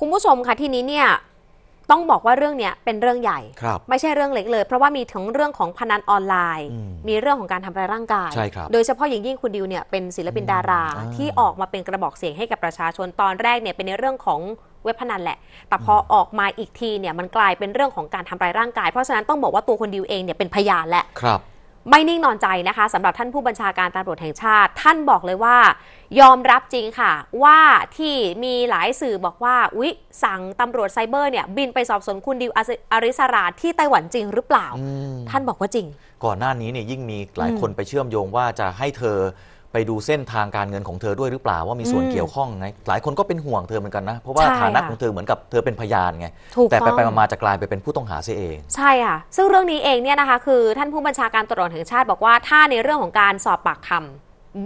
คุณผู้ชมคะที่นี้เนี่ย ต้องบอกว่าเรื่องนี้เป็นเรื่องใหญ่ ไม่ใช่เรื่องเล็กเลยเพราะว่ามีทั้งเรื่องของพนันออนไลน์ มีเรื่องของการทำร้ายร่างกาย โดยเฉพาะอย่างยิ่งคุณดิวเนี่ยเป็นศิลปินดาราที่ออกมาเป็นกระบอกเสียงให้กับประชาชนตอนแรกเนี่ยเป็นในเรื่องของเว็บพนันแหละ แต่พอออกมาอีกทีเนี่ยมันกลายเป็นเรื่องของการทำร้ายร่างกาย เพราะฉะนั้นต้องบอกว่าตัวคุณดิวเองเนี่ยเป็นพยานแหละไม่นิ่งนอนใจนะคะสำหรับท่านผู้บัญชาการตำรวจแห่งชาติ ท่านบอกเลยว่า ยอมรับจริงค่ะ ว่าที่มีหลายสื่อบอกว่าอุ๊ยสั่งตำรวจไซเบอร์เนี่ยบินไปสอบสวนคุณดิวอริสราที่ไต้หวันจริงหรือเปล่า ท่านบอกว่าจริง ก่อนหน้านี้เนี่ยยิ่งมีหลายคนไปเชื่อมโยงว่าจะให้เธอไปดูเส้นทางการเงินของเธอด้วยหรือเปล่าว่ามีส่วนเกี่ยวข้องไงหลายคนก็เป็นห่วงเธอเหมือนกันนะ เพราะว่าฐานะของเธอเหมือนกับเธอเป็นพยานไง แต่ไปไปมาๆจะกลายไปเป็นผู้ต้องหาเสียเองใช่ค่ะซึ่งเรื่องนี้เองเนี่ยนะคะคือท่านผู้บัญชาการตรวจแห่งชาติบอกว่าถ้าในเรื่องของการสอบปากคำ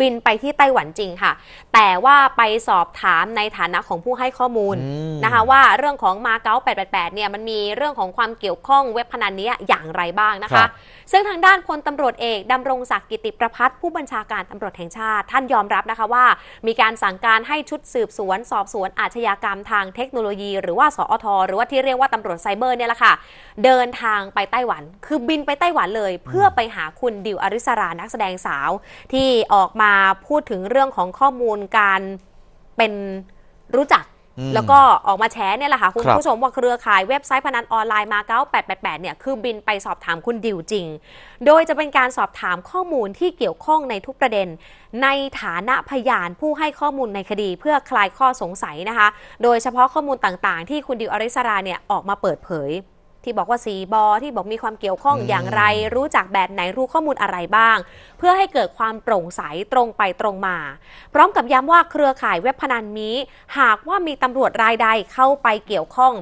บินไปที่ไต้หวันจริงค่ะ แต่ว่าไปสอบถามในฐานะของผู้ให้ข้อมูลนะคะว่าเรื่องของมาเก๊า 888 เนี่ยมันมีเรื่องของความเกี่ยวข้องเว็บพนันนี้อย่างไรบ้างนะคะ ซึ่งทางด้านพลตำรวจเอกดำรงศักดิ์กิติประพัฒผู้บัญชาการตำรวจแห่งชาติท่านยอมรับนะคะว่า มีการสั่งการให้ชุดสืบสวน สอบสวนอาชญากรรมทางเทคโนโลยี หรือว่าสอทหรือว่าที่เรียกว่าตำรวจไซเบอร์เนี่ยแหละค่ะเดินทางไปไต้หวัน คือบินไปไต้หวันเลย เพื่อไปหาคุณดิวอริสรานักแสดงสาวที่ออกมาพูดถึงเรื่องของข้อมูลการเป็นรู้จักแล้วก็ออกมาแฉเนี่ยแหละค่ะคุณผู้ชมว่าเครือข่ายเว็บไซต์พนันออนไลน์มาเก๊า888 เนี่ยคือบินไปสอบถามคุณดิวจริงโดยจะเป็นการสอบถามข้อมูลที่เกี่ยวข้องในทุกประเด็น ในฐานะพยานผู้ให้ข้อมูลในคดีเพื่อคลายข้อสงสัยนะคะโดยเฉพาะข้อมูลต่างๆ ที่คุณดิวอริสราเนี่ยออกมาเปิดเผยที่บอกว่าสีบอที่บอกมีความเกี่ยวข้องอย่างไรรู้จักแบบไหนรู้ข้อมูลอะไรบ้าง เพื่อให้เกิดความโปร่งใสตรงไปตรงมา พร้อมกับย้ำว่าเครือข่ายเว็บพนันนี้ หากว่ามีตำรวจรายใดเข้าไปเกี่ยวข้อง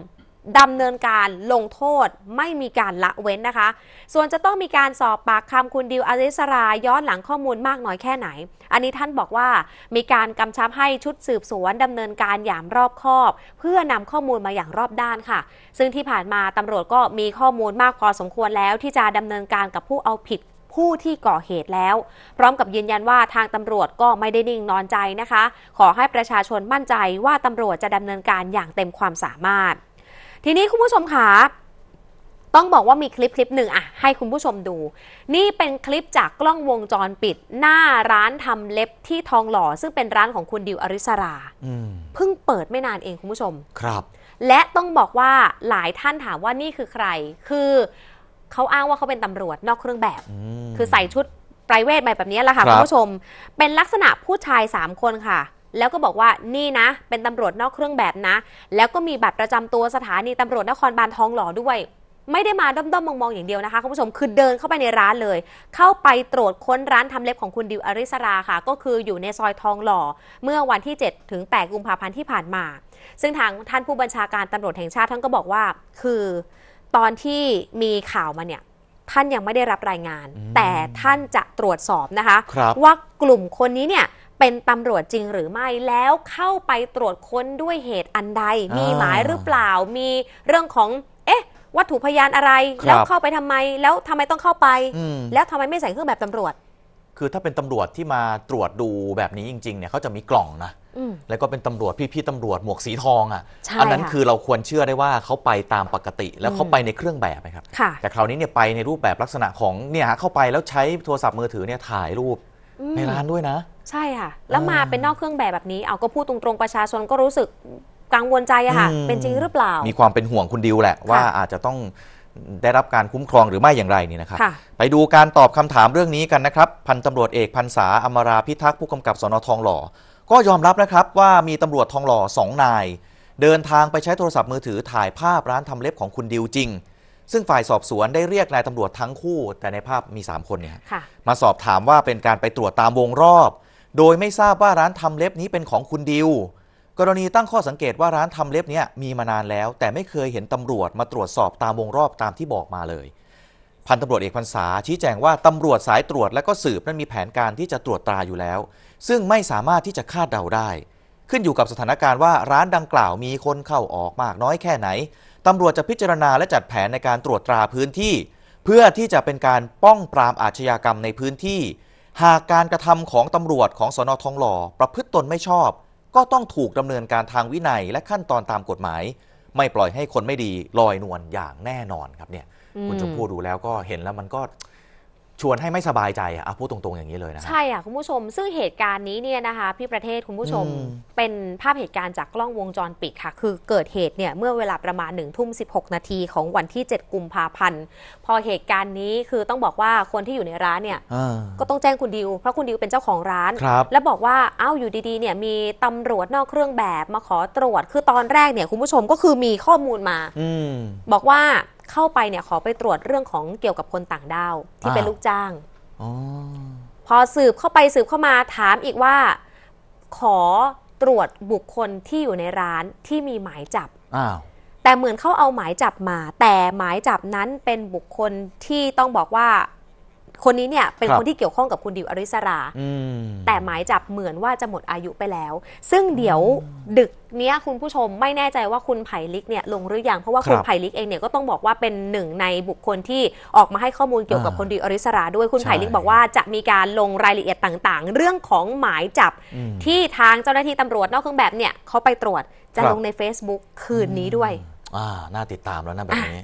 ดำเนินการลงโทษ ไม่มีการละเว้นนะคะ ส่วนจะต้องมีการสอบปากคำคุณ ดิวอริสราย้อนหลังข้อมูลมากน้อยแค่ไหน อันนี้ท่านบอกว่า มีการกำชับให้ชุดสืบสวนดำเนินการอย่างรอบคอบ เพื่อนำข้อมูลมาอย่างรอบด้านค่ะ ซึ่งที่ผ่านมาตำรวจก็มีข้อมูลมากพอสมควรแล้ว ที่จะดำเนินการกับผู้เอาผิดผู้ที่ก่อเหตุแล้ว พร้อมกับยืนยันว่าทางตำรวจก็ไม่ได้นิ่งนอนใจนะคะ ขอให้ประชาชนมั่นใจว่าตำรวจจะดำเนินการอย่างเต็มความสามารถทีนี้คุณผู้ชมคะต้องบอกว่ามีคลิปคลิปหนึ่งอะให้คุณผู้ชมดู นี่เป็นคลิปจากกล้องวงจรปิดหน้าร้านทำเล็บที่ทองหล่อซึ่งเป็นร้านของคุณดิวอริสราเพิ่งเปิดไม่นานเองคุณผู้ชมครับ และต้องบอกว่าหลายท่านถามว่านี่คือใคร คือเขาอ้างว่าเขาเป็นตำรวจนอกเครื่องแบบคือใส่ชุดไพรเวทแบบนี้แหละค่ะคุณผู้ชมเป็นลักษณะผู้ชาย3คนค่ะแล้วก็บอกว่านี่นะเป็นตำรวจนอกเครื่องแบบนะ แล้วก็มีบัตรประจำตัวสถานีตำรวจนครบาลทองหล่อด้วย ไม่ได้มาด้อมๆมอง ๆ อย่างเดียวนะคะ คุณผู้ชม คือเดินเข้าไปในร้านเลย เข้าไปตรวจค้นร้านทำเล็บของคุณดิวอริสราค่ะ ก็คืออยู่ในซอยทองหล่อเมื่อวันที่ 7 ถึง8กุมภาพันธ์ที่ผ่านมา ซึ่งทางท่านผู้บัญชาการตำรวจแห่งชาติท่านก็บอกว่า คือ ตอนที่มีข่าวมาเนี่ยท่านยังไม่ได้รับรายงาน แต่ท่านจะตรวจสอบนะคะคว่ากลุ่มคนนี้เนี่ยเป็นตำรวจจริงหรือไม่แล้วเข้าไปตรวจค้นด้วยเหตุอันใด มีหมายหรือเปล่ามีเรื่องของเอ๊ะ วัตถุพยานอะไร แล้วเข้าไปทำไมแล้วทำไมต้องเข้าไป แล้วทำไมไม่ใส่เครื่องแบบตำรวจ คือถ้าเป็นตำรวจที่มาตรวจดูแบบนี้จริงๆ เนี่ยเขาจะมีกล่องนะแล้วก็เป็นตำรวจพี่ๆตำรวจหมวกสีทองอ่ะ อันนั้นคือเราควรเชื่อได้ว่าเขาไปตามปกติแล้วเขาไปในเครื่องแบบนะครับแต่คราวนี้เนี่ยไปในรูปแบบลักษณะของเนี่ยเข้าไปแล้วใช้โทรศัพท์มือถือเนี่ยถ่ายรูปในร้านด้วยนะใช่ค่ะแล้วมาเป็นนอกเครื่องแบบแบบนี้เอาก็ พูด ตรงๆ ประชาชนก็รู้สึกกังวลใจอะค่ะเป็น จริง หรือ เปล่า มีความเป็นห่วงคุณ ดิว แหละว่าอาจจะต้องได้รับการคุ้มครองหรือไม่อย่างไรนี่นะ ครับ ไปดูการตอบ คำ ถามเรื่องนี้กัน นะ ครับพันตำรวจเอกพันษาอมราพิทักษ์ผู้กำกับสนทองหล่อก็ยอมรับนะครับว่ามีตำรวจทองหล่อสองนาย เดินทางไปใช้โทรศัพท์มือถือถ่ายภาพร้านทำเล็บของคุณดิวจริง ซึ่งฝ่ายสอบสวนได้เรียกนายตำรวจทั้งคู่แต่ในภาพมี 3 คนเนี่ยมาสอบถามว่าเป็นการไปตรวจตามวงรอบโดยไม่ทราบว่าร้านทำเล็บนี้เป็นของคุณดิว กรณีตั้งข้อสังเกตว่าร้านทำเล็บนี้มีมานานแล้ว แต่ไม่เคยเห็นตำรวจมาตรวจสอบตามวงรอบตามที่บอกมาเลย พันตำรวจเอกพันษาชี้แจงว่าตำรวจสายตรวจและก็สืบนั้นมีแผนการที่จะตรวจตราอยู่แล้ว ซึ่งไม่สามารถที่จะคาดเดาได้ ขึ้นอยู่กับสถานการณ์ว่าร้านดังกล่าวมีคนเข้าออกมากน้อยแค่ไหนตำรวจจะพิจารณาและจัดแผนในการตรวจตราพื้นที่ เพื่อที่จะเป็นการป้องปรามอาชญากรรมในพื้นที่หากการกระทำของตำรวจของสอนอทองหล่อประพฤติตนไม่ชอบ ก็ต้องถูกดำเนินการทางวินัยและขั้นตอนตามกฎหมาย ไม่ปล่อยให้คนไม่ดีลอยนวลอย่างแน่นอนครับเนี่ย คุณชมพู่ดูแล้วก็เห็นแล้วมันก็ชวนให้ไม่สบายใจอ่ะพูดตรงๆอย่างนี้เลยนะ ใช่ค่ะคุณผู้ชม ซึ่งเหตุการณ์นี้เนี่ยนะคะ พี่ประเทศ คุณผู้ชมมเป็นภาพเหตุการณ์จากกล้องวงจรปิดค่ะคือเกิดเหตุเนี่ยเมื่อเวลาประมาณ1นึ่ทุ่มสินาทีของวันที่ 7กุมภาพันธ์ พอเหตุการณ์นี้คือต้องบอกว่าคนที่อยู่ในร้านเนี่ยก็ต้องแจ้งคุณดิว เพราะคุณดิวเป็นเจ้าของร้านแล้วบอกว่าอ้าวอยู่ดีๆเนี่ยมีตำรวจนอกเครื่องแบบ มาขอตรวจคือตอนแรกเนี่ยคุณผู้ชมก็คือมีข้อมูลมาอืมบอกว่าเข้าไปเนี่ยขอไปตรวจเรื่องของเกี่ยวกับคนต่างด้าว ที่เป็นลูกจ้างอพอสืบเข้าไปสืบเข้ามาถามอีกว่า ขอตรวจบุคคลที่อยู่ในร้านที่มีหมายจับอแต่เหมือนเขาเอาหมายจับมา แต่หมายจับนั้นเป็นบุคคลที่ต้องบอกว่าคนนี้เนี่ยเป็นคนที่เกี่ยวข้องกับคุณดิวอริสราแต่หมายจับเหมือนว่าจะหมดอายุไปแล้ว ซึ่งเดี๋ยวดึกเนี้ยคุณผู้ชมไม่แน่ใจว่าคุณไผ่ลิกเนี่ยลงหรือยัง เพราะว่าคุณไผ่ลิกเองเนี่ยก็ต้องบอกว่าเป็นหนึ่งในบุคคลที่ออกมาให้ข้อมูลเกี่ยวกับคนดิวอริสรา ด้วยคุณไผ่ลิกบอกว่าจะมีการลงรายละเอียดต่าง ๆ เรื่องของหมายจับที่ทางเจ้าหน้าที่ตำรวจนอกเครื่องแบบเนี่ยเขาไปตรวจจะลงใน Facebook คืนนี้ด้วยอ่าน่าติดตามแล้วนะแบบนี้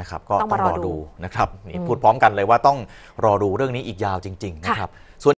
นะครับก็ต้องรอดูนะครับนี่พูดพร้อมกันเลยว่าต้องรอดูเรื่องนี้อีกยาวจริงๆนะครับส่วน